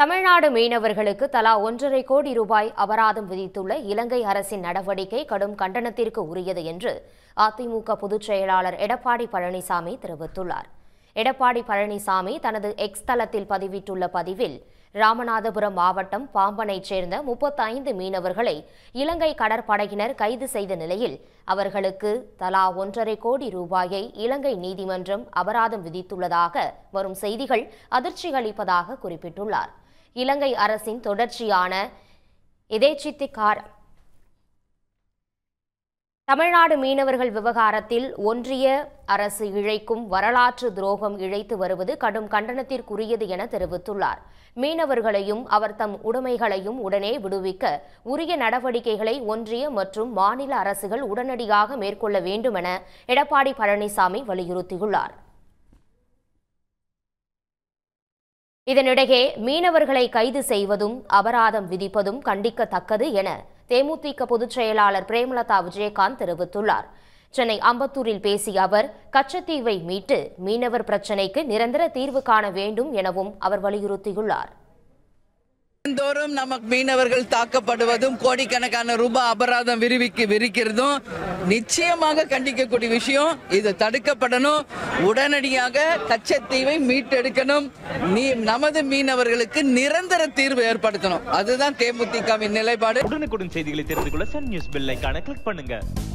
தமிழ்நாடு மீனவர்களுக்கு தலா ஒன்றரை கோடி ரூபாய் அபராதம் விதித்துள்ள இலங்கை அரசின் நடவடிக்கை கடும் கண்டனத்திற்கு உரியது என்று அதிமுக பொதுச் செயலாளர் எடப்பாடி பழனிசாமி தெரிவித்துள்ளார் எடப்பாடி பழனிசாமி தனது எக்ஸ் தளத்தில் பதிவிட்டுள்ள பதிவில் ராமநாதபுரம் மாவட்டம் பாம்பனைச் சேர்ந்த முப்பத்தைந்து மீனவர்களை இலங்கை கடற்படையினர் கைது செய்த நிலையில் அவர்களுக்கு தலா ஒன்றரை கோடி ரூபாயை இலங்கை நீதிமன்றம் அபராதம் விதித்துள்ளதாக வரும் செய்திகள் அதிர்ச்சி அளிப்பதாக குறிப்பிட்டுள்ளார் இலங்கை அரசின் தொடர்ச்சியான எதேச்சித்திகார் தமிழ்நாடு மீனவர்கள் விவகாரத்தில் ஒன்றிய அரசு இழைக்கும் வரலாற்று துரோகம் இழைத்து வருவது கடும் கண்டனத்திற்குரியது என தெரிவித்துள்ளார் மீனவர்களையும் அவர் தம் உடைமைகளையும் உடனே விடுவிக்க உரிய நடவடிக்கைகளை ஒன்றிய மற்றும் மாநில அரசுகள் உடனடியாக மேற்கொள்ள வேண்டும் என எடப்பாடி பழனிசாமி வலியுறுத்தியுள்ளார் இதனிடையே மீனவர்களை கைது செய்வதும் அபராதம் விதிப்பதும் கண்டிக்கத்தக்கது என தேமுதிக பொதுச் செயலாளர் பிரேமலதா விஜயகாந்த் தெரிவித்துள்ளார் சென்னை அம்பத்தூரில் பேசிய அவர் கச்சத்தீவை மீட்டு மீனவர் பிரச்சினைக்கு நிரந்தர தீர்வு காண வேண்டும் எனவும் அவர் வலியுறுத்தியுள்ளார் தோறும் நமக்கு மீனவர்கள் தாக்கப்படுவதும் கோடிக்கணக்கான ரூபாய் அபராதம் விரிவிக்கு விரிக்கிறதும் நிச்சயமாக கண்டிக்கக்கூடிய விஷயம் இது தடுக்கப்படணும் உடனடியாக கச்சத்தீவை மீட்டெடுக்கணும் நீ நமது மீனவர்களுக்கு நிரந்தர தீர்வு ஏற்படுத்தணும் அதுதான் தேமுதிகவின் நிலைப்பாடு உடனுக்குடன் செய்திகளை தெரிந்து கொள்ள சன் நியூஸ் பில்லைக்கான கிளிக் பண்ணுங்க